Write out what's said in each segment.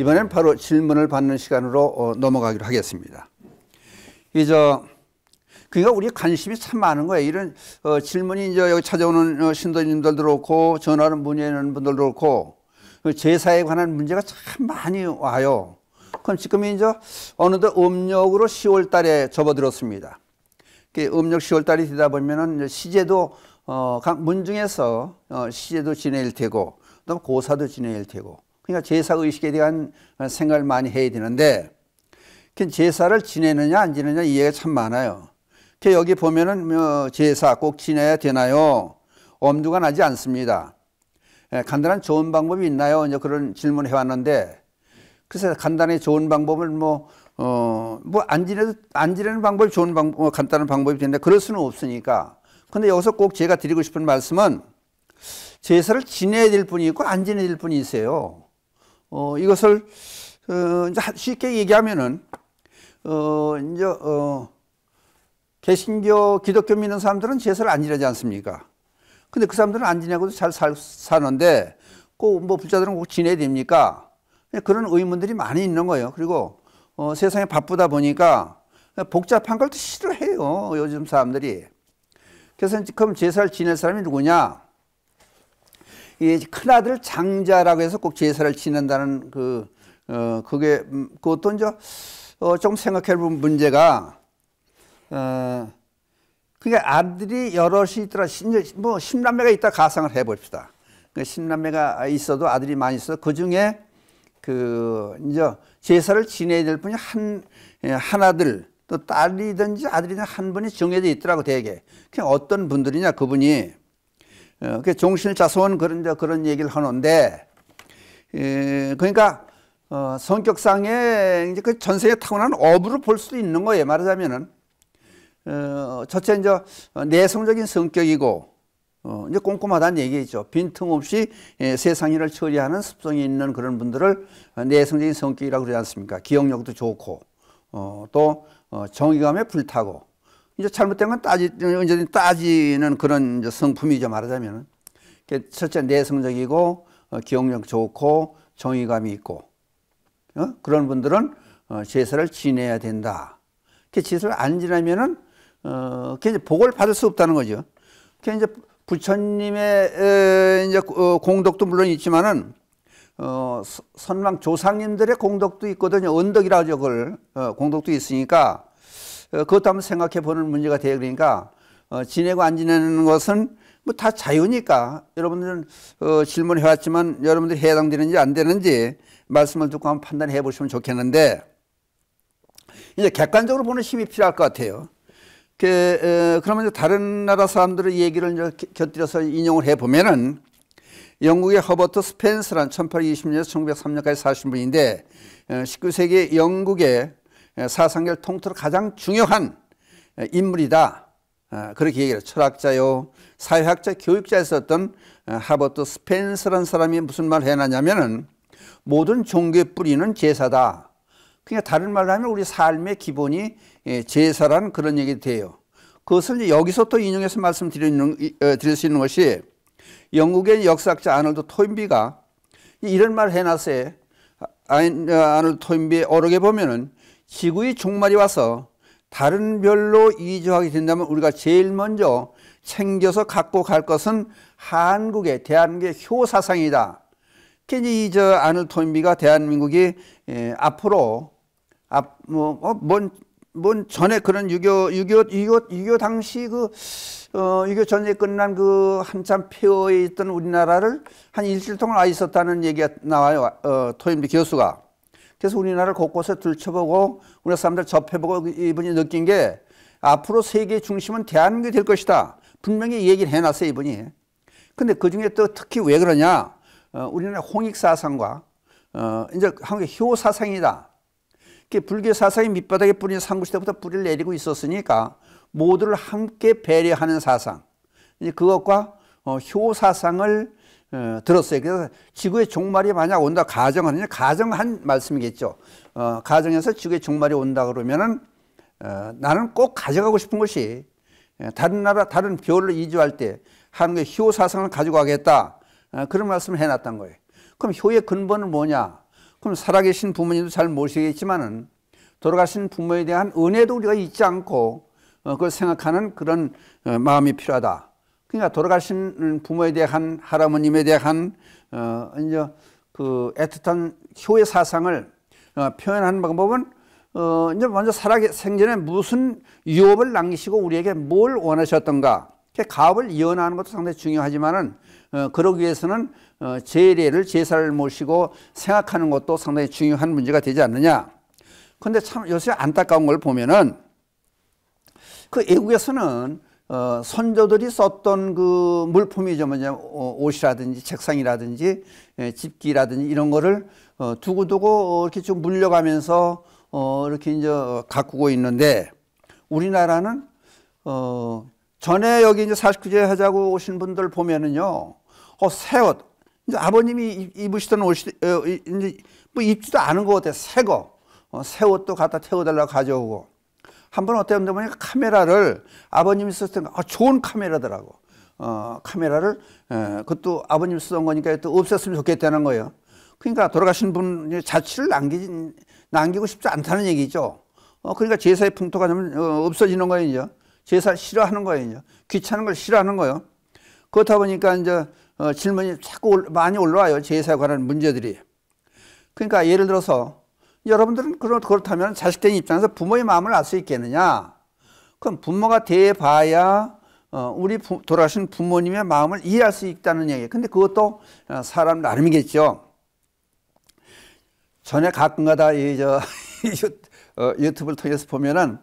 이번엔 바로 질문을 받는 시간으로 어, 넘어가기로 하겠습니다. 이저 그러니까 우리 관심이 참 많은 거예요. 이런 어, 질문이 이제 여기 찾아오는 어, 신도님들도 그렇고 전화를 문의하는 분들도 그렇고 그 제사에 관한 문제가 참 많이 와요. 그럼 지금 이제 어느덧 음력으로 10월 달에 접어들었습니다. 음력 10월 달이 되다 보면은 시제도 어, 각 문중에서 어, 시제도 지낼 테고, 또 고사도 지낼 테고, 그러니까 제사 의식에 대한 생각을 많이 해야 되는데 제사를 지내느냐 안 지내느냐 이해가 참 많아요. 여기 보면은 뭐 제사 꼭 지내야 되나요? 엄두가 나지 않습니다. 예, 간단한 좋은 방법이 있나요? 이제 그런 질문을 해왔는데 그래 간단히 좋은 방법을 뭐어뭐안 지내도 안 지내는 방법이 좋은 방법 뭐 간단한 방법이 되는데 그럴 수는 없으니까. 근데 여기서 꼭 제가 드리고 싶은 말씀은 제사를 지내야 될 분이 있고 안 지내야 될 분이 있어요. 어, 이것을 어, 이제 쉽게 얘기하면은 어, 이제 어, 개신교 기독교 믿는 사람들은 제사를 안 지내지 않습니까? 근데 그 사람들은 안 지내고도 잘 살, 사는데 꼭 뭐 불자들은 꼭 지내야 됩니까? 예, 그런 의문들이 많이 있는 거예요. 그리고 어, 세상에 바쁘다 보니까 복잡한 걸 또 싫어해요. 요즘 사람들이. 그래서 그럼 제사를 지낼 사람이 누구냐? 이 큰아들 장자라고 해서 꼭 제사를 지낸다는 그, 어, 그게, 음, 그것도 이제, 어, 좀 생각해 본 문제가, 어, 그게 아들이 여럿이 있더라. 뭐, 십남매가 있다 가상을 해 봅시다. 그 그러니까 십남매가 있어도 아들이 많이 있어. 그 중에 그, 이제 제사를 지내야 될 분이 한, 예, 한 아들, 또 딸이든지 아들이든 한 분이 정해져 있더라고, 대개. 그냥 어떤 분들이냐, 그분이. 어, 그 종신자손 그런 그런 얘기를 하는데 예, 그러니까 어, 성격상에 이제 그 전생에 타고난 업으로 볼 수도 있는 거예요 말하자면은 어, 첫째 이제 내성적인 성격이고 이제 꼼꼼하다는 얘기죠 빈틈없이 예, 세상 일을 처리하는 습성이 있는 그런 분들을 내성적인 성격이라고 그러지 않습니까 기억력도 좋고 또 정의감에 불타고 이제 잘못된 건 따지, 언제든 따지는 그런 성품이죠, 말하자면은. 첫째, 내성적이고, 어, 기억력 좋고, 정의감이 있고, 어? 그런 분들은 어, 제사를 지내야 된다. 그 제사를 안 지내면은, 어, 이제 복을 받을 수 없다는 거죠. 그 이제 부처님의 에, 이제 어, 공덕도 물론 있지만은, 어, 선망 조상님들의 공덕도 있거든요. 언덕이라고 하죠, 그걸. 어, 공덕도 있으니까, 어, 그것도 한번 생각해 보는 문제가 돼요. 그러니까 어, 지내고 안 지내는 것은 뭐 다 자유니까 여러분들은 어, 질문해 왔지만 여러분들이 해당되는지 안 되는지 말씀을 듣고 한번 판단해 보시면 좋겠는데 이제 객관적으로 보는 힘이 필요할 것 같아요. 그, 에, 어, 그러면 이제 다른 나라 사람들의 얘기를 이제 곁들여서 인용을 해 보면은 영국의 허버트 스펜스란 1820년에서 1903년까지 사신 분인데 19세기 어, 영국의 예, 사상결 통틀어 가장 중요한 예, 인물이다. 아, 그렇게 얘기를 철학자요, 사회학자, 교육자였었던 아, 하버트 스펜스라는 사람이 무슨 말을 해놨냐면은 모든 종교의 뿌리는 제사다. 그러 그러니까 다른 말로 하면 우리 삶의 기본이 예, 제사라는 그런 얘기 돼요. 그것을 여기서 또 인용해서 말씀 어, 드릴 수 있는 것이 영국의 역사학자 아놀드 토인비가 이런 말을 해놨어요. 아, 어, 아놀드 토인비의 어록에 보면은 지구의 종말이 와서 다른 별로 이주하게 된다면 우리가 제일 먼저 챙겨서 갖고 갈 것은 한국의 대한민국의 효사상이다. 괜히 이저 아늘토미가 대한민국이 예, 앞으로 앞 뭐뭔 어, 뭔 전에 그런 유교 유교 유교 유교 당시 그 어, 유교 전쟁 끝난 그 한참 폐허에 있던 우리나라를 한 일주일 동안 아 있었다는 얘기가 나와요. 어, 토임비 교수가. 그래서 우리나라를 곳곳에 들춰보고 우리나라 사람들 접해보고 이분이 느낀 게 앞으로 세계의 중심은 대한민국이 될 것이다. 분명히 얘기를 해놨어요, 이분이. 근데 그 중에 또 특히 왜 그러냐. 어, 우리나라 홍익사상과, 어, 이제 한국의 효사상이다. 이 불교 사상의 밑바닥에 뿌린 상구시대부터 뿌리를 내리고 있었으니까 모두를 함께 배려하는 사상. 이제 그것과 어, 효사상을 어, 들었어요. 그래서 지구의 종말이 만약 온다 가정하느냐 가정한 말씀이겠죠. 어, 가정에서 지구의 종말이 온다 그러면은 어, 나는 꼭 가져가고 싶은 것이 예, 다른 나라 다른 별로 이주할 때 한국의 효 사상을 가지고 가겠다 어, 그런 말씀을 해놨던 거예요. 그럼 효의 근본은 뭐냐? 그럼 살아계신 부모님도 잘 모시겠지만은 돌아가신 부모에 대한 은혜도 우리가 잊지 않고 어, 그걸 생각하는 그런 어, 마음이 필요하다. 그러니까 돌아가신 음, 부모에 대한 할아버님에 대한 어, 이제 그 애틋한 효의 사상을 어, 표현하는 방법은 어, 이제 먼저 살아생전에 무슨 유업을 남기시고 우리에게 뭘 원하셨던가. 가업을 이어나는 것도 상당히 중요하지만은 어, 그러기 위해서는 어, 제례를 제사를 모시고 생각하는 것도 상당히 중요한 문제가 되지 않느냐. 그런데참 요새 안타까운 걸 보면은 그 애국에서는 어, 선조들이 썼던 그 물품이죠. 뭐냐, 어, 옷이라든지 책상이라든지 예, 집기라든지 이런 거를 어, 두고두고 어, 이렇게 좀 물려가면서 어, 이렇게 이제 가꾸고 있는데 우리나라는 어, 전에 여기 이제 49제 하자고 오신 분들 보면은요, 어, 새 옷. 이제 아버님이 입으시던 옷이, 어, 이제 뭐 입지도 않은 것 같아요. 새 거. 어, 새 옷도 갖다 태워달라고 가져오고. 한번 어떤 때 보니까 카메라를 아버님이 쓰던 아, 좋은 카메라더라고. 어, 카메라를 에, 그것도 아버님이 쓰던 거니까 또 없앴으면 좋겠다는 거예요. 그러니까 돌아가신 분 자취를 남기, 남기고 싶지 않다는 얘기죠. 어, 그러니까 제사의 풍토가 되면 어, 없어지는 거예요, 이제. 제사를 싫어하는 거예요, 이제. 귀찮은 걸 싫어하는 거예요. 그렇다 보니까 이제 어, 질문이 자꾸 올, 많이 올라와요. 제사에 관한 문제들이. 그러니까 예를 들어서 여러분들은 그렇, 다면 자식된 입장에서 부모의 마음을 알 수 있겠느냐? 그럼 부모가 돼봐야 어, 우리 돌아가신 부모님의 마음을 이해할 수 있다는 얘기. 근데 그것도 어, 사람 나름이겠죠. 전에 가끔가다 이, 저, 어, 유튜브를 통해서 보면은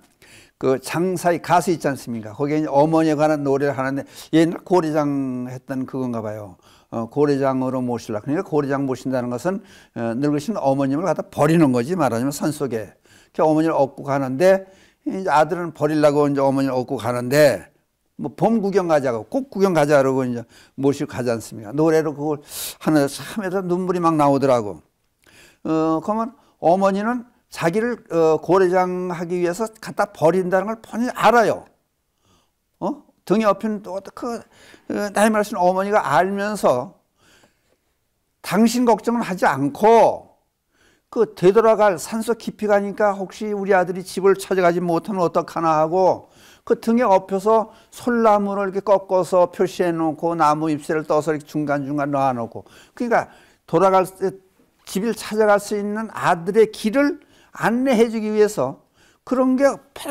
그 장사의 가수 있지 않습니까? 거기에 어머니에 관한 노래를 하는데 옛날 고리장 했던 그건가 봐요. 어, 고리장으로 모실라. 그러니까 고리장 모신다는 것은 어, 늙으신 어머님을 갖다 버리는 거지 말하자면 산 속에. 그 어머니를 얻고 가는데 이제 아들은 버리려고 이제 어머니를 얻고 가는데 뭐 봄 구경 가자고 꽃 구경 가자 그러고 이제 모시고 가지 않습니까? 노래로 그걸 하는데 참에서 눈물이 막 나오더라고. 어, 그러면 어머니는 자기를 어, 고래장하기 위해서 갖다 버린다는 걸 본인이 알아요. 어? 등에 업히는 또그 그 나이 많으신 어머니가 알면서 당신 걱정은 하지 않고 그 되돌아갈 산소 깊이 가니까 혹시 우리 아들이 집을 찾아가지 못하면 어떡하나 하고 그 등에 업혀서 솔나무를 이렇게 꺾어서 표시해 놓고 나무 잎새를 떠서 이렇게 중간중간 놔놓고 그러니까 돌아갈 때 집을 찾아갈 수 있는 아들의 길을 안내해 주기 위해서 그런 게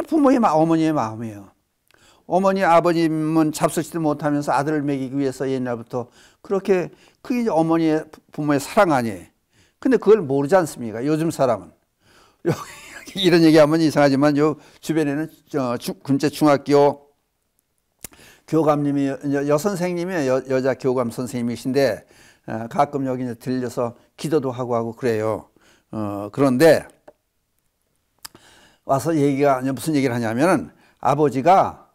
부모의 마음, 어머니의 마음이에요. 어머니 아버님은 잡수지도 못하면서 아들을 먹이기 위해서 옛날부터 그렇게 그게 이제 어머니의 부모의 사랑 아니에요. 근데 그걸 모르지 않습니까? 요즘 사람은 이런 얘기하면 이상하지만 요 주변에는 저 군제 중학교 교감님이 여, 선생님이 여, 자 교감 선생님이신데 아, 가끔 여기 들려서 기도도 하고 하고 그래요. 어, 그런데 와서 얘기가 무슨 얘기를 하냐면은 아버지가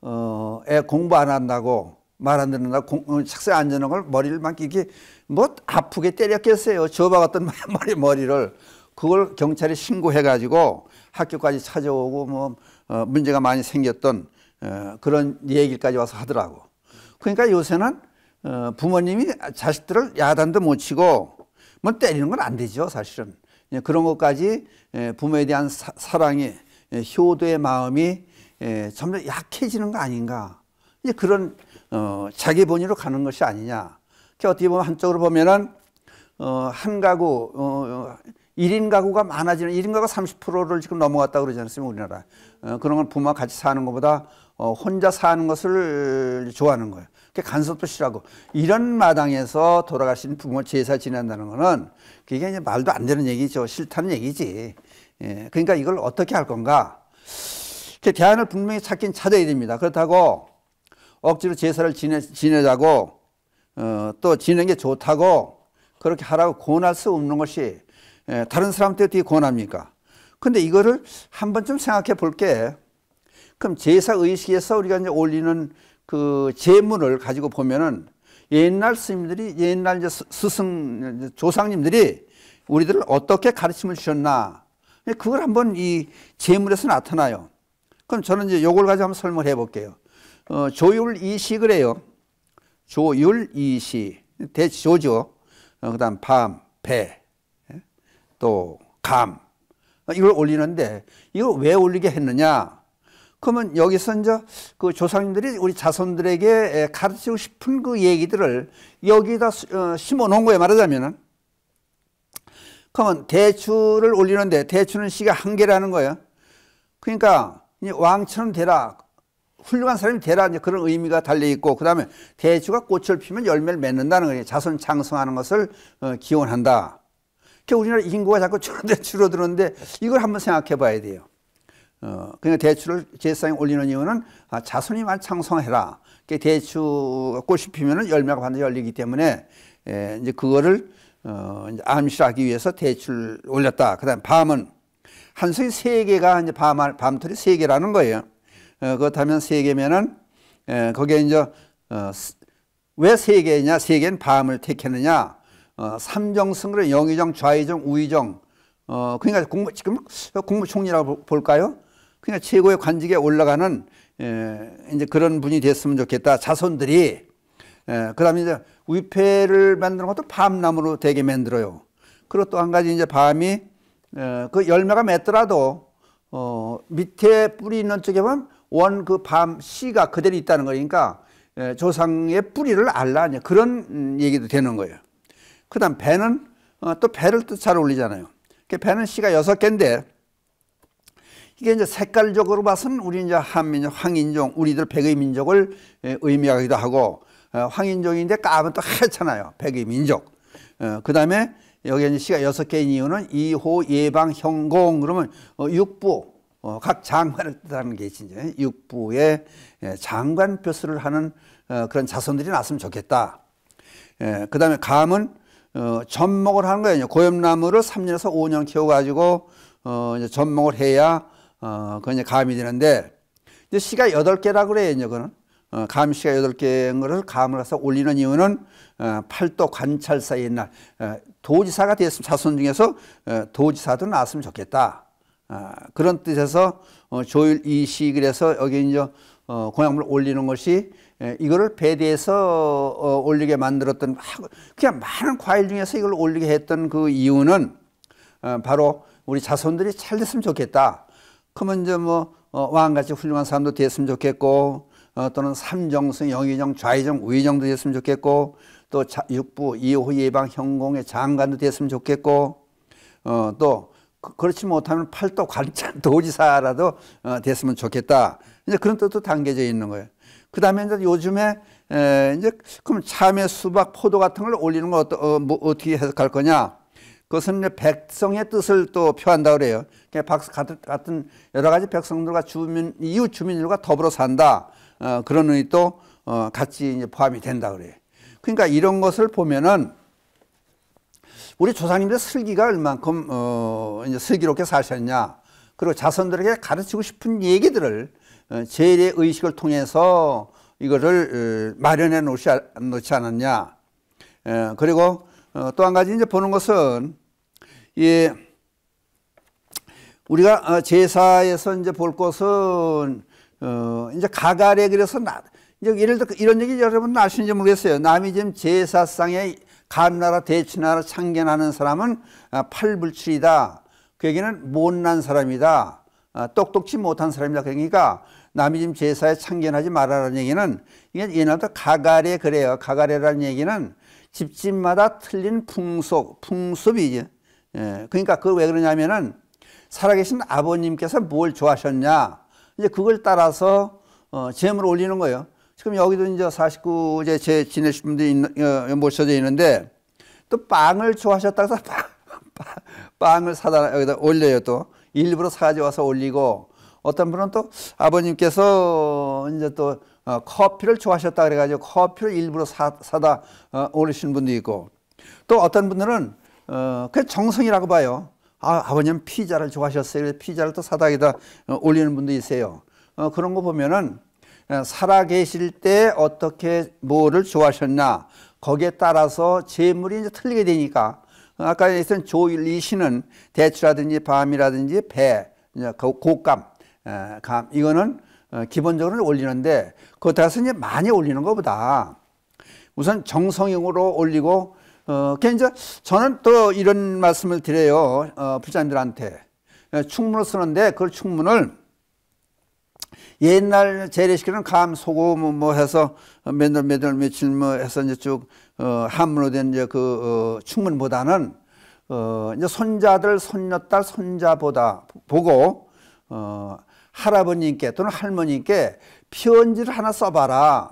어, 애 공부 안 한다고 말 안 듣는다 공, 어, 책상에 앉는 걸 머리를 막 이렇게 뭐 아프게 때렸겠어요. 저어박던 머리 머리를 그걸 경찰에 신고해 가지고 학교까지 찾아오고 뭐 어, 문제가 많이 생겼던 어, 그런 얘기까지 와서 하더라고. 그러니까 요새는 어, 부모님이 자식들을 야단도 못 치고 뭐 때리는 건 안 되죠 사실은. 예, 그런 것까지 예, 부모에 대한 사, 랑이 예, 효도의 마음이 점점 약해지는 거 아닌가 그런 어, 자기 본의로 가는 것이 아니냐 그러니까 어떻게 보면 한쪽으로 보면은 어, 한 가구 1인 어, 가구가 많아지는 1인 가구 30%를 지금 넘어갔다 그러지 않습니까 우리나라 그런 건 부모와 같이 사는 것보다 혼자 사는 것을 좋아하는 거예요 간섭도 싫어하고 이런 마당에서 돌아가신 부모 제사 지낸다는 거는 그게 이제 말도 안 되는 얘기죠. 싫다는 얘기지. 예, 그러니까 이걸 어떻게 할 건가? 대안을 분명히 찾긴 찾아야 됩니다. 그렇다고 억지로 제사를 지내, 지내자고 어, 또 지내는 게 좋다고 그렇게 하라고 권할 수 없는 것이 예, 다른 사람한테 어떻게 권합니까? 근데 이거를 한 번쯤 생각해 볼게. 그럼 제사 의식에서 우리가 이제 올리는 그 재물을 가지고 보면은 옛날 스님들이 옛날 이제 스승 조상님들이 우리들을 어떻게 가르침을 주셨나 그걸 한번 이 재물에서 나타나요. 그럼 저는 이제 요걸 가지고 한번 설명을 해볼게요. 어, 조율이시 그래요. 조율이시 대조죠. 어, 그다음 밤, 배, 예? 또 감. 어, 이걸 올리는데 이걸 왜 올리게 했느냐? 그러면 여기서 이제 그 조상님들이 우리 자손들에게 가르치고 싶은 그 얘기들을 여기다 어, 심어 놓은 거예요. 말하자면은. 그러면 대추를 올리는데 대추는 씨가 한 개라는 거예요. 그러니까 왕처럼 되라. 훌륭한 사람이 되라. 이제 그런 의미가 달려있고, 그 다음에 대추가 꽃을 피면 열매를 맺는다는 거예요. 자손 창성하는 것을 어, 기원한다. 우리나라 인구가 자꾸 줄어들는데 이걸 한번 생각해 봐야 돼요. 어, 그러니까 대추를 제사장에 올리는 이유는 아, 자손이만 창성해라. 그 대추 꽃이 피면 열매가 반드시 열리기 때문에 에, 예, 이제 그거를 어, 이제 암시하기 위해서 대추를 올렸다. 그다음 밤은 한송이 세 개가 이제 밤 밤틀이 세 개라는 거예요. 어, 그렇다면 세 개면은 에, 예, 거기에 이제 어, 왜 세 개냐? 세 개는 밤을 택했느냐? 어, 삼정승으로 영의정, 좌의정, 우의정. 어, 그러니까 국무, 지금 국무총리라고 볼까요? 그냥 그러니까 최고의 관직에 올라가는 예, 이제 그런 분이 됐으면 좋겠다. 자손들이 예, 그다음에 이제 위패를 만드는 것도 밤나무로 되게 만들어요. 그리고 또 한 가지 이제 밤이 어, 그 열매가 맺더라도 어 밑에 뿌리 있는 쪽에 보면 원 그 밤 씨가 그대로 있다는 거니까 예, 조상의 뿌리를 알라 그런 음, 얘기도 되는 거예요. 그다음 배는 어, 또 배를 또잘 올리잖아요. 그 배는 씨가 여섯 개인데 이게 이제 색깔적으로 봐서는 우리 이제 한민족, 황인종, 우리들 백의 민족을 의미하기도 하고 어, 황인종인데 까면 또 해잖아요. 백의 민족. 어, 그 다음에 여기 이제 시가 여섯 개인 이유는 이호, 예방, 형공 그러면 어, 육부 각 장관을 뜻하는 게 이제 육부의 예, 장관 표수를 하는 그런 자손들이 났으면 좋겠다. 예, 그 다음에 감은 접목을 하는 거예요. 고엽나무를 삼년에서오 년 키워가지고 접목을 해야 어, 그냥 감이 되는데, 이제 시가 8개라 그래요, 이제 그는. 어, 감시가 8개인 것을 감을 해서 올리는 이유는 어, 팔도 관찰사 옛날 어, 도지사가 됐으면 자손 중에서 어, 도지사도 나왔으면 좋겠다. 어, 그런 뜻에서 어, 조율 이시 그해서 여기 이제 어, 공약물 올리는 것이 에, 이거를 배대해서 어, 올리게 만들었던 그냥 많은 과일 중에서 이걸 올리게 했던 그 이유는 어, 바로 우리 자손들이 잘 됐으면 좋겠다. 그러면 이제 뭐 어, 왕같이 훌륭한 사람도 됐으면 좋겠고 어, 또는 삼정승, 영의정, 좌의정, 우의정도 됐으면 좋겠고 또 자, 육부, 이호, 예방, 형공의 장관도 됐으면 좋겠고 어, 또 그, 그렇지 그 못하면 팔도 관찰 도지사라도 어, 됐으면 좋겠다. 이제 그런 뜻도 담겨져 있는 거예요. 그 다음에 이제 요즘에 에, 이제 그럼 참외, 수박, 포도 같은 걸 올리는 거 어떠, 어, 뭐, 어떻게 해석할 거냐? 그것은 백성의 뜻을 또 표한다 그래요. 그러 그러니까 같은 여러 가지 백성들과 주민 이웃 주민들과 더불어 산다 어, 그런 의도 어, 같이 이제 포함이 된다 그래요. 그러니까 이런 것을 보면은 우리 조상님들 슬기가 얼만큼 어, 이제 슬기롭게 사셨냐 그리고 자손들에게 가르치고 싶은 얘기들을 어, 제일의 의식을 통해서 이거를 어, 마련해 놓지, 않았냐. 어, 그리고 어, 또 한 가지 이제 보는 것은 예, 우리가 어, 제사에서 이제 볼 것은 어, 이제 가갈에 그래서 나, 이제 예를 들어 이런 얘기 여러분 아시는지 모르겠어요. 남이 지금 제사상에 감나라 대추나라 참견하는 사람은 아, 팔불출이다. 그 얘기는 못난 사람이다. 아, 똑똑치 못한 사람이다. 그러니까 남이 지금 제사에 참견하지 말아라는 얘기는 이게 옛날부터 가가에 그래요. 가가래라는 얘기는 집집마다 틀린 풍속, 풍습이 예. 그러니까 그 왜 그러냐면은 살아계신 아버님께서 뭘 좋아하셨냐 이제 그걸 따라서 어, 재물 올리는 거예요. 지금 여기도 이제 49제 제 지내신 분들이 있, 어, 모셔져 있는데 또 빵을 좋아하셨다고 해서 빵, 빵을 사다 여기다 올려요 또 일부러 사가지고 와서 올리고 어떤 분은 또 아버님께서 이제 또 어, 커피를 좋아하셨다 그래가지고 커피를 일부러 사, 사다 어, 오르신 분도 있고 또 어떤 분들은 어, 그 정성이라고 봐요. 아, 아버님 피자를 좋아하셨어요. 피자를 또 사다기다 어, 올리는 분도 있어요. 어, 그런 거 보면은 어, 살아 계실 때 어떻게 뭐를 좋아하셨나 거기에 따라서 재물이 이제 틀리게 되니까 어, 아까 얘기 했던 조일리 시는 대추라든지 밤이라든지 배, 고감 감 이거는 어, 기본적으로 올리는데 그것다고 해서 이제 많이 올리는 것보다 우선 정성형으로 올리고 어, 그 이제 저는 또 이런 말씀을 드려요 어, 부자님들한테 충문을 쓰는데 그 충문을 옛날 재래식에는 감, 소금 뭐, 뭐 해서 몇날 몇날 며칠 뭐 해서 이제 쭉 어, 한문으로 된 이제 그 어, 충문보다는 어, 이제 손자들, 손녀딸, 손자보다 보고 어, 할아버님께 또는 할머님께 편지를 하나 써봐라.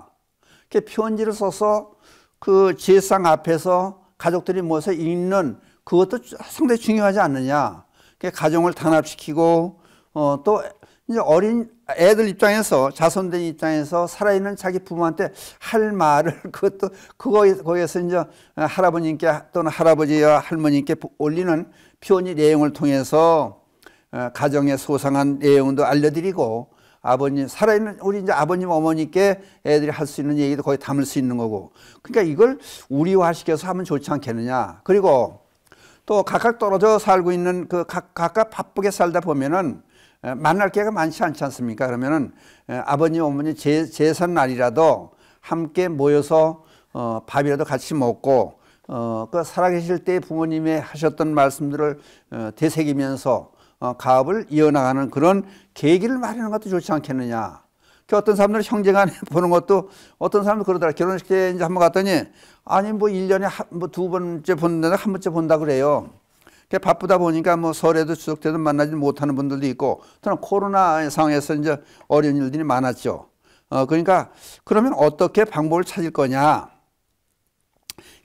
그 편지를 써서 그 제상 앞에서 가족들이 모여서 읽는 그것도 상당히 중요하지 않느냐. 가정을 단합시키고 어, 또 이제 어린 애들 입장에서 자손된 입장에서 살아있는 자기 부모한테 할 말을 그것도 그거에 거기에서 이제 할아버님께 또는 할아버지와 할머님께 올리는 표현이 내용을 통해서 어, 가정의 소상한 내용도 알려드리고 아버님 살아있는 우리 이제 아버님 어머니께 애들이 할 수 있는 얘기도 거의 담을 수 있는 거고 그러니까 이걸 우리화시켜서 하면 좋지 않겠느냐 그리고 또 각각 떨어져 살고 있는 그 각, 각각 바쁘게 살다 보면은 만날 기회가 많지 않지 않습니까 그러면은 아버님 어머니 제, 재산 날이라도 함께 모여서 어, 밥이라도 같이 먹고 어, 그 살아계실 때 부모님의 하셨던 말씀들을 어, 되새기면서 어, 가업을 이어나가는 그런 계기를 마련하는 것도 좋지 않겠느냐. 그 어떤 사람들은 형제간에 보는 것도 어떤 사람도 그러더라. 결혼식 때 이제 한 번 갔더니 아니 뭐 1년에 뭐두 번째 본다는 한 번째 본다 그래요. 그 바쁘다 보니까 뭐 설에도 추석 때도 만나지 못하는 분들도 있고 또는 코로나 상황에서 이제 어려운 일들이 많았죠. 어 그러니까 그러면 어떻게 방법을 찾을 거냐?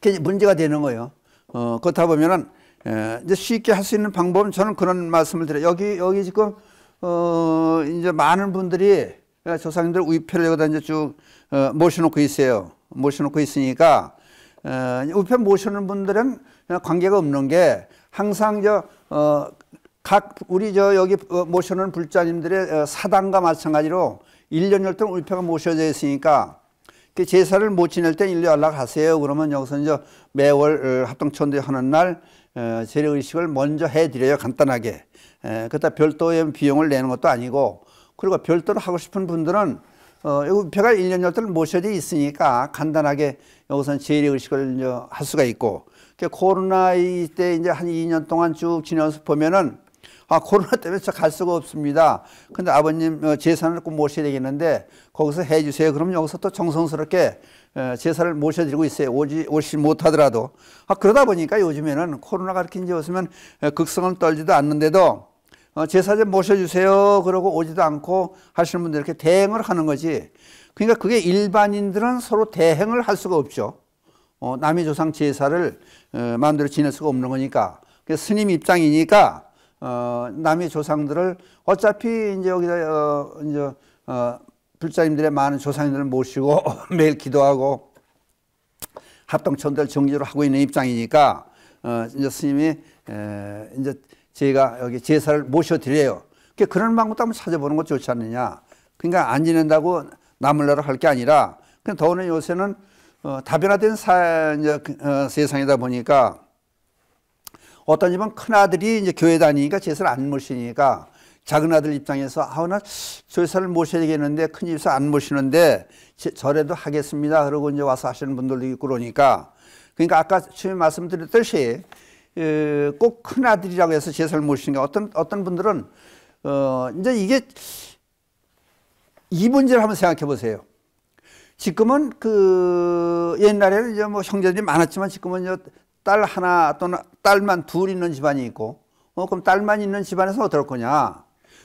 그게 문제가 되는 거예요. 어 그렇다 보면은 예, 이제 쉽게 할 수 있는 방법은 저는 그런 말씀을 드려요. 여기, 여기 지금, 어, 이제 많은 분들이 조상님들 우편을 여기다 이제 쭉 어, 모셔놓고 있어요. 모셔놓고 있으니까, 어, 우편 모셔놓은 분들은 관계가 없는 게 항상 저, 어, 각, 우리 저 여기 어, 모셔놓은 불자님들의 어, 사단과 마찬가지로 1년 열동 우편가 모셔져 있으니까 그 제사를 못 지낼 땐 일로 연락하세요. 그러면 여기서 이제 매월 어, 합동천대 하는 날 어, 세력의식을 먼저 해드려요 간단하게 그다 별도의 비용을 내는 것도 아니고 그리고 별도로 하고 싶은 분들은 어, 우표가 1년 열도를 모셔져 있으니까 간단하게 여기선 재력의식을 이제 할 수가 있고 그 코로나 때 이제 한 2년 동안 쭉 지내서 보면은 아 코로나 때문에 저 갈 수가 없습니다. 근데 아버님 어, 재산을 꼭 모셔야 되겠는데 거기서 해주세요. 그럼 여기서 또 정성스럽게 어, 제사를 모셔드리고 있어요. 오지, 오시 못하더라도. 아, 그러다 보니까 요즘에는 코로나가 이렇게 이제 없으면 어, 극성을 떨지도 않는데도 어, 제사 좀 모셔주세요. 그러고 오지도 않고 하시는 분들 이렇게 대행을 하는 거지. 그러니까 그게 일반인들은 서로 대행을 할 수가 없죠. 어, 남의 조상 제사를 어, 마음대로 지낼 수가 없는 거니까. 스님 입장이니까 어, 남의 조상들을 어차피 이제 여기다 어, 이제 어, 불자님들의 많은 조상님들을 모시고 매일 기도하고 합동천들 정지를 하고 있는 입장이니까 어, 이제 스님이 에, 이제 제가 여기 제사를 모셔드려요. 그러니까 그런 방법도 한번 찾아보는 것 좋지 않느냐. 그러니까 안 지낸다고 남을라로 할 게 아니라 그냥 더는 요새는 어, 다변화된 사, 이제, 그, 어, 세상이다 보니까 어떤 집은 큰아들이 이제 교회 다니니까 제사를 안 모시니까 작은 아들 입장에서 아나 우 조회사를 모셔야 되겠는데 큰 집사 안 모시는데 저래도 하겠습니다. 그러고 이제 와서 하시는 분들도 있고 그러니까 그러니까 아까 처음에 말씀드렸듯이 꼭 큰 아들이라고 해서 제사를 모시는 게 어떤 어떤 분들은 어 이제 이게 이 문제를 한번 생각해 보세요. 지금은 그 옛날에는 이제 뭐 형제들이 많았지만 지금은 이제 딸 하나 또는 딸만 둘 있는 집안이 있고 어 그럼 딸만 있는 집안에서 어떨 거냐?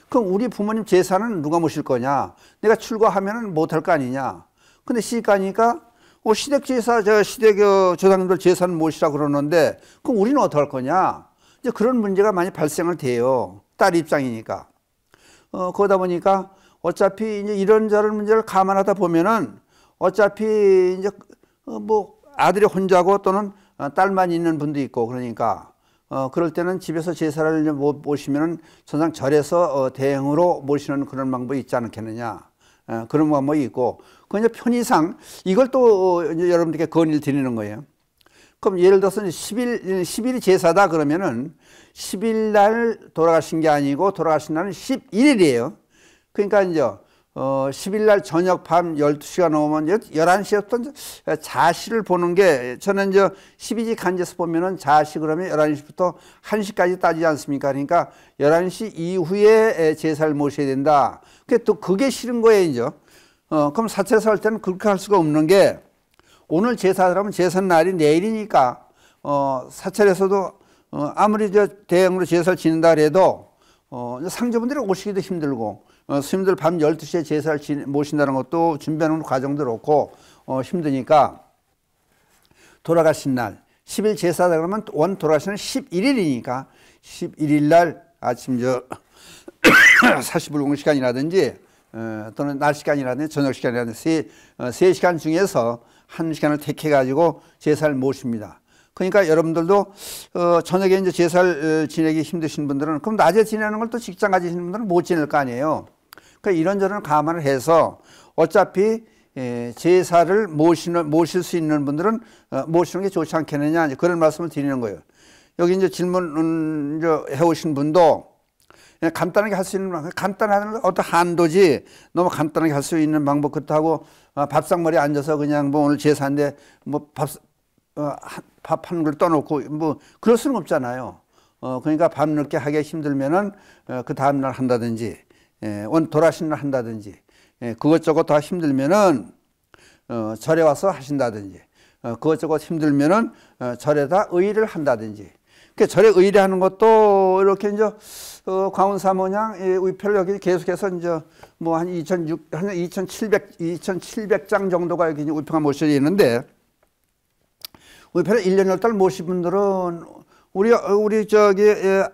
그럼 우리 부모님 제사는 누가 모실 거냐? 내가 출가하면 못할 거 아니냐? 근데 시집가니까 어, 시댁 제사, 저 시댁 어, 조상님들 제사는 모시라 그러는데 그럼 우리는 어떡할 거냐? 이제 그런 문제가 많이 발생을 돼요. 딸 입장이니까. 어, 그러다 보니까 어차피 이제 이런저런 문제를 감안하다 보면은 어차피 이제 어, 뭐 아들이 혼자고 또는 어, 딸만 있는 분도 있고 그러니까 어, 그럴 때는 집에서 제사를 모시면은 전상 절에서 어, 대행으로 모시는 그런 방법이 있지 않겠느냐. 어, 그런 방법이 있고, 그 이제 편의상 이걸 또 어, 여러분들께 건의를 드리는 거예요. 그럼 예를 들어서 10일, 10일이 제사다 그러면은 10일 날 돌아가신 게 아니고 돌아가신 날은 11일이에요. 그러니까 이제 어, 10일 날 저녁 밤 12시가 넘으면 1 1시였던자식을 보는 게 저는 이제 12지 간제서 보면은 자시 그러면 11시부터 1시까지 따지지 않습니까? 그러니까 11시 이후에 제사를 모셔야 된다. 그게 또 그게 싫은 거예요, 이제. 어, 그럼 사채서할 때는 그렇게 할 수가 없는 게 오늘 제사하면 제사 날이 내일이니까 어, 사찰에서도 어, 아무리 저 대형으로 제사를 지낸다 그래도 어, 상제분들이 오시기도 힘들고 어, 스님들 밤 12시에 제사를 지, 모신다는 것도 준비하는 과정도 그렇고 어, 힘드니까 돌아가신 날 10일 제사다 그러면 원 돌아가시는 11일이니까 11일 날 아침 저 40불 시간이라든지 어, 또는 낮 시간이라든지 저녁 시간이라든지 세, 어, 세 시간 중에서 한 시간을 택해 가지고 제사를 모십니다. 그러니까 여러분들도 어, 저녁에 이제 제사를 어, 지내기 힘드신 분들은 그럼 낮에 지내는 걸 또 직장 가지시는 분들은 못 지낼 거 아니에요. 그러니까 이런저런 감안을 해서 어차피 예, 제사를 모시는, 모실 수 있는 분들은 어, 모시는 게 좋지 않겠느냐 그런 말씀을 드리는 거예요. 여기 이제 질문 음, 해오신 분도 간단하게 할 수 있는 간단한 어떤 한도지 너무 간단하게 할 수 있는 방법 그렇다고 어, 밥상머리 앉아서 그냥 뭐 오늘 제사인데 뭐밥 밥한 걸 떠놓고 뭐 그럴 수는 없잖아요. 어 그러니까 밤늦게 하기 힘들면은 어, 그 다음날 한다든지 오늘 예, 도라신을 한다든지 예, 그것저것 다 힘들면은 어, 절에 와서 하신다든지 어, 그것저것 힘들면은 어, 절에다 의의를 한다든지 그 절에 의의를 하는 것도 이렇게 이제 어, 광운 사모냥 예, 우표를 여기 계속해서 이제 뭐 한 2,600, 한 2,700, 2,700장 정도가 여기 우표가 모셔져 있는데 우편을 1년 1달 모신 분들은 우리 우리 저기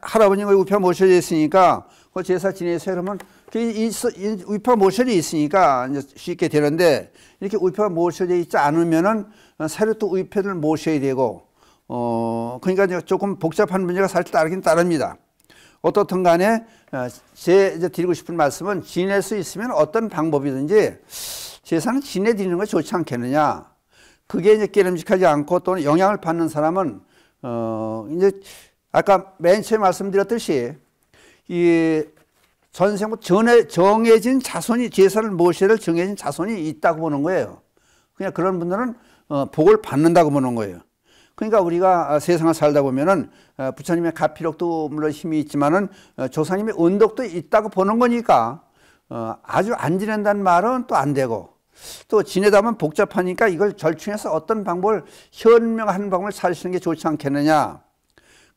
할아버님의 우편 모셔져 있으니까 그 제사 지내서 이러면 위파모션이 있으니까 쉽게 되는데 이렇게 위파 모셔져 있지 않으면은 새로 또위패를 모셔야 되고 어 그러니까 조금 복잡한 문제가 살짝 따르긴따릅니다 어떻든 간에 어, 제 이제 드리고 싶은 말씀은 지낼 수 있으면 어떤 방법이든지 제사는 지내드리는 것이 좋지 않겠느냐. 그게 이제 깨름직하지 않고 또는 영향을 받는 사람은 어 이제 아까 맨 처음에 말씀드렸듯이 이 전생부 전에 정해진 자손이 제사를 모셔야 될 정해진 자손이 있다고 보는 거예요. 그냥 그런 분들은 어, 복을 받는다고 보는 거예요. 그러니까 우리가 아, 세상을 살다 보면은 어, 부처님의 가피력도 물론 힘이 있지만은 어, 조상님의 언덕도 있다고 보는 거니까 어, 아주 안 지낸다는 말은 또 안 되고 또 지내다면 복잡하니까 이걸 절충해서 어떤 방법을 현명한 방법을 찾으시는 게 좋지 않겠느냐.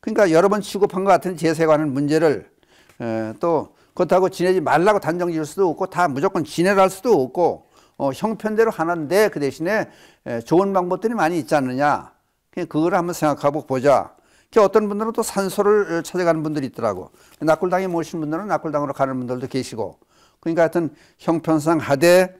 그러니까 여러 번 취급한 것 같은 제사 관한 문제를 에, 예, 또 그렇다고 지내지 말라고 단정 지을 수도 없고 다 무조건 지내라 할 수도 없고 어, 형편대로 하는데 그 대신에 에, 예, 좋은 방법들이 많이 있지 않느냐 그냥 그걸 한번 생각하고 보자 그 어떤 분들은 또 산소를 어, 찾아가는 분들이 있더라고 낙골당에 모신 분들은 낙골당으로 가는 분들도 계시고 그러니까 하여튼 형편상 하되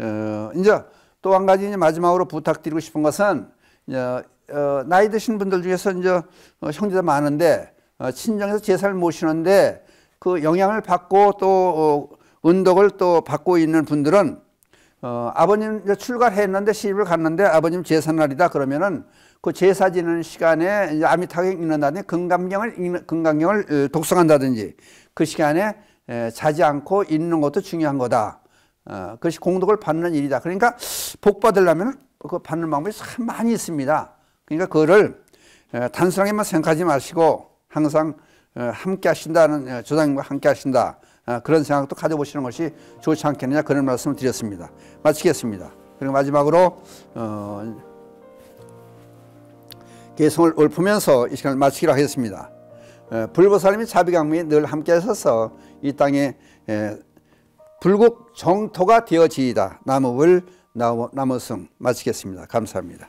어, 이제 또 한 가지 이제 마지막으로 부탁드리고 싶은 것은 이제 어, 어, 나이 드신 분들 중에서 이제 어, 형제들 많은데 어, 친정에서 제사를 모시는데 그 영향을 받고 또 어, 운덕을 또 받고 있는 분들은 어, 아버님 출가했는데 시집을 갔는데 아버님 제사날이다 그러면은 그 제사 지는 시간에 이제 아미타경 읽는다든지 금강경을 읽는, 금강경을 독성한다든지 그 시간에 에, 자지 않고 읽는 것도 중요한 거다. 어, 그것이 공덕을 받는 일이다. 그러니까 복 받으려면 그 받는 방법이 참 많이 있습니다. 그러니까 그거를 에, 단순하게만 생각하지 마시고 항상 어, 함께 하신다는 어, 조상님과 함께 하신다 어, 그런 생각도 가져보시는 것이 좋지 않겠느냐 그런 말씀을 드렸습니다. 마치겠습니다. 그리고 마지막으로 개성을 읊으면서 이 시간을 마치기로 하겠습니다. 불보살님이 자비강미에 늘 함께 하셔서 이 땅에 불국 정토가 되어지이다. 나무를 나무승 마치겠습니다. 감사합니다.